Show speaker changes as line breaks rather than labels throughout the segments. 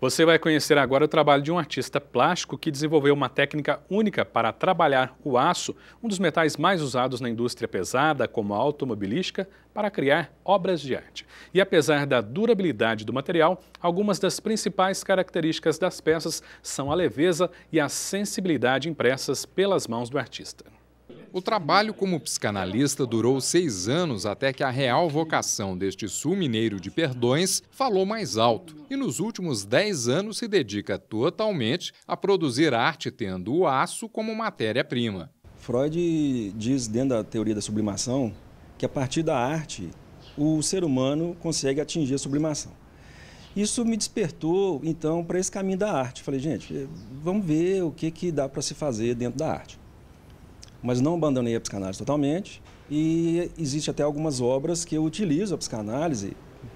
Você vai conhecer agora o trabalho de um artista plástico que desenvolveu uma técnica única para trabalhar o aço, um dos metais mais usados na indústria pesada, como a automobilística, para criar obras de arte. E apesar da durabilidade do material, algumas das principais características das peças são a leveza e a sensibilidade impressas pelas mãos do artista. O trabalho como psicanalista durou seis anos até que a real vocação deste sul mineiro de Perdões falou mais alto. E nos últimos dez anos se dedica totalmente a produzir arte, tendo o aço como matéria-prima.
Freud diz, dentro da teoria da sublimação, que a partir da arte o ser humano consegue atingir a sublimação. Isso me despertou, então, para esse caminho da arte. Falei, gente, vamos ver o que, que dá para se fazer dentro da arte mas não abandonei a psicanálise totalmente. E existe até algumas obras que eu utilizo a psicanálise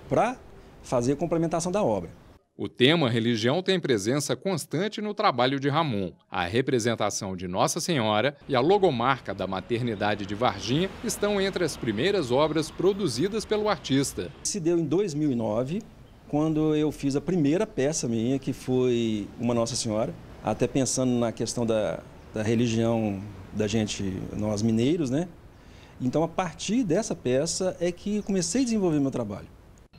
para fazer a complementação da obra. O
tema religião tem presença constante no trabalho de Ramon. A representação de Nossa Senhora e a logomarca da maternidade de Varginha estão entre as primeiras obras
produzidas pelo artista. Se deu em 2009, quando eu fiz a primeira peça minha, que foi uma Nossa Senhora, até pensando na questão da, da religião da gente, nós mineiros, né? Então, a partir dessa peça é que comecei a desenvolver meu trabalho.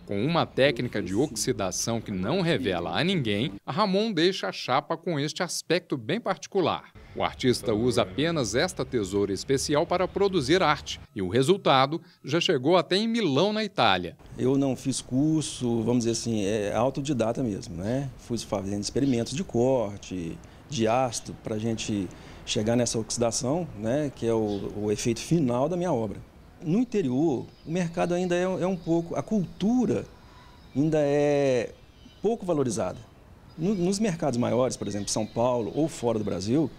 Com uma técnica de oxidação que não revela a ninguém, a Ramon deixa a chapa com este aspecto bem particular. O artista usa apenas esta tesoura especial para produzir arte e o resultado já chegou até em Milão, na Itália.
Eu não fiz curso, vamos dizer assim, é autodidata mesmo, né? Fui fazendo experimentos de corte, de ácido para a gente chegar nessa oxidação, né, que é o, o, efeito final da minha obra. No interior, o mercado ainda é, é um pouco, a cultura ainda é pouco valorizada. No, nos mercados maiores, por exemplo, São Paulo ou fora do Brasil,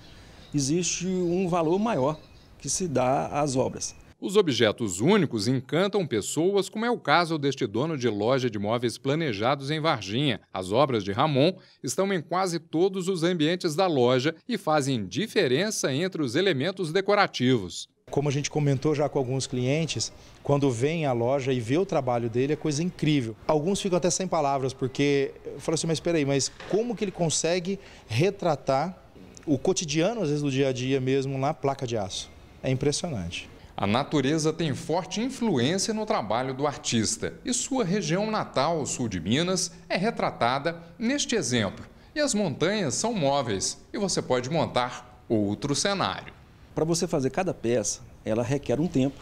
existe um valor maior que se dá às obras.
Os objetos únicos
encantam
pessoas, como é o caso deste dono de loja de móveis planejados em Varginha. As obras de Ramon estão em quase todos os ambientes da loja e fazem diferença entre os elementos decorativos. Como a gente comentou já com alguns clientes, quando vem à loja e vê o trabalho dele, é coisa incrível. Alguns ficam até sem palavras, porque falam assim, mas espera aí, mas como que ele consegue retratar o cotidiano, às vezes, do dia a dia mesmo, na placa de aço? É impressionante. A natureza tem forte influência no trabalho do artista e sua região natal, o sul de Minas, é retratada neste exemplo. E as montanhas são móveis e você pode montar outro cenário.
Para você fazer cada peça, ela requer um tempo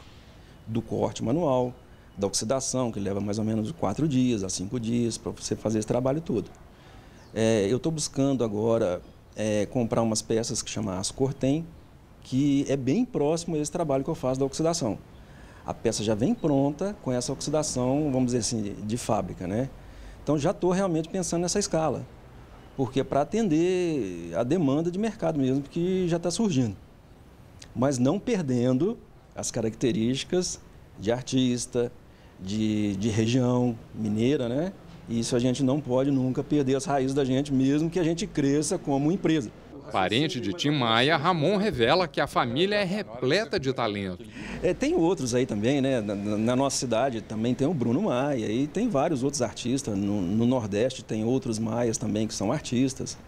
do corte manual, da oxidação, que leva mais ou menos 4 dias a 5 dias para você fazer esse trabalho todo. É, eu estou buscando agora é, comprar umas peças que chama cortem que é bem próximo a esse trabalho que eu faço da oxidação. A peça já vem pronta com essa oxidação, vamos dizer assim, de fábrica, né? Então já estou realmente pensando nessa escala, porque é para atender a demanda de mercado mesmo que já está surgindo, mas não perdendo as características de artista, de, de região mineira, né? E isso a gente não pode nunca perder as raízes da gente, mesmo que a gente cresça como empresa.
Parente de Tim Maia, Ramon revela que a família é repleta de talento.
É, tem outros aí também, né? Na, na, nossa cidade também tem o Bruno Maia e tem vários outros artistas. No, no Nordeste tem outros Maias também que são artistas.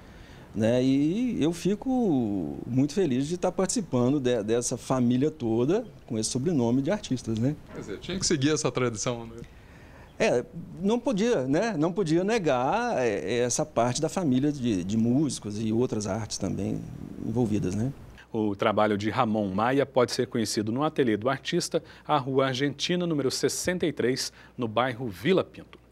Né? E eu fico muito feliz de estar participando de, dessa família toda com esse sobrenome de artistas, né?
Quer dizer, tinha que seguir essa tradição, né?
É, não podia, né? Não podia negar é, é, essa parte da família de, de músicos e outras artes também envolvidas, né? O trabalho
de Ramon Maia pode ser conhecido no ateliê do artista, à Rua Argentina, número 63, no bairro Vila Pinto.